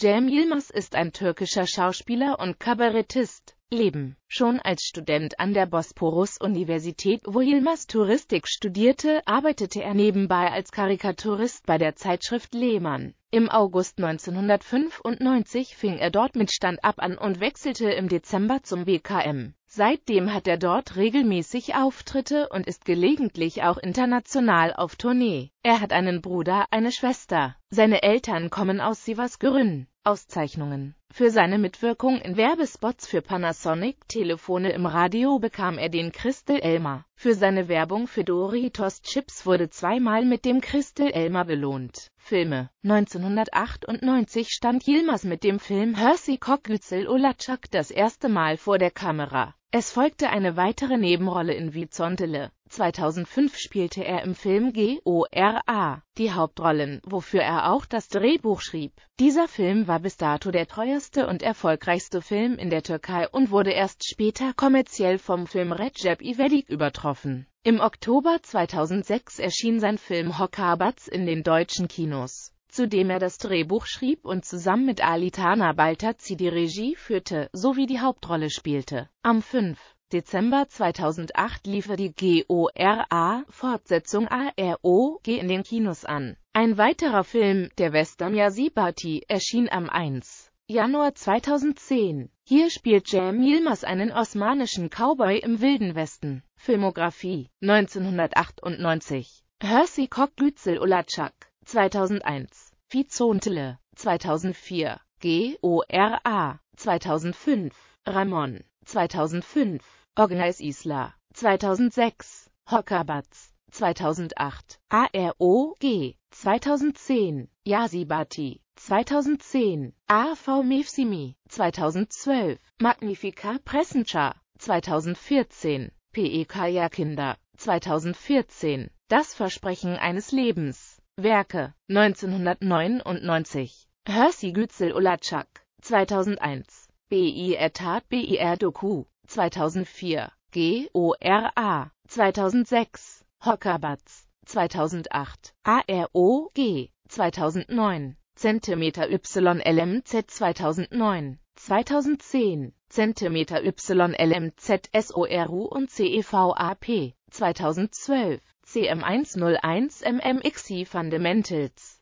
Cem Yilmaz ist ein türkischer Schauspieler und Kabarettist. Leben. Schon als Student an der Bosporus-Universität, wo Yilmaz Touristik studierte, arbeitete er nebenbei als Karikaturist bei der Zeitschrift Lehmann. Im August 1995 fing er dort mit Stand-up an und wechselte im Dezember zum BKM. Seitdem hat er dort regelmäßig Auftritte und ist gelegentlich auch international auf Tournee. Er hat einen Bruder, eine Schwester. Seine Eltern kommen aus Sivas Grün. Auszeichnungen. Für seine Mitwirkung in Werbespots für Panasonic-Telefone im Radio bekam er den Christel Elmer. Für seine Werbung für Doritos Chips wurde zweimal mit dem Christel Elmer belohnt. Filme. 1998 stand Yilmaz mit dem Film Hersey Kokgüzel Olacak das erste Mal vor der Kamera. Es folgte eine weitere Nebenrolle in Vizontele. 2005 spielte er im Film G.O.R.A. die Hauptrollen, wofür er auch das Drehbuch schrieb. Dieser Film war bis dato der teuerste und erfolgreichste Film in der Türkei und wurde erst später kommerziell vom Film Recep İvedik übertroffen. Im Oktober 2006 erschien sein Film Hokkabats in den deutschen Kinos zu dem er das Drehbuch schrieb und zusammen mit Alitana Baltazzi die Regie führte, sowie die Hauptrolle spielte. Am 5. Dezember 2008 lief die GORA-Fortsetzung AROG in den Kinos an. Ein weiterer Film, der Western Yazibati, erschien am 1. Januar 2010. Hier spielt Jam Yilmaz einen osmanischen Cowboy im Wilden Westen. Filmografie 1998. Hersey Kock Gützel Ulatschak 2001 Vizontele, 2004, GORA, 2005, Ramon, 2005, Organize Isla, 2006, Hockabatz, 2008, AROG, 2010, Yazibati, 2010, AV Mifsimi, 2012, Magnifica Pressencha, 2014, PEK Kinder, 2014, Das Versprechen eines Lebens, Werke 1999 Hersey Gützel Olatschak 2001 BIR Tat BIR Doku 2004 GORA 2006 Hockerbatz 2008 AROG 2009 Zentimeter YLMZ 2009 2010 Zentimeter YLMZ SORU und CEVAP 2012 CM101 MMXI Fundamentals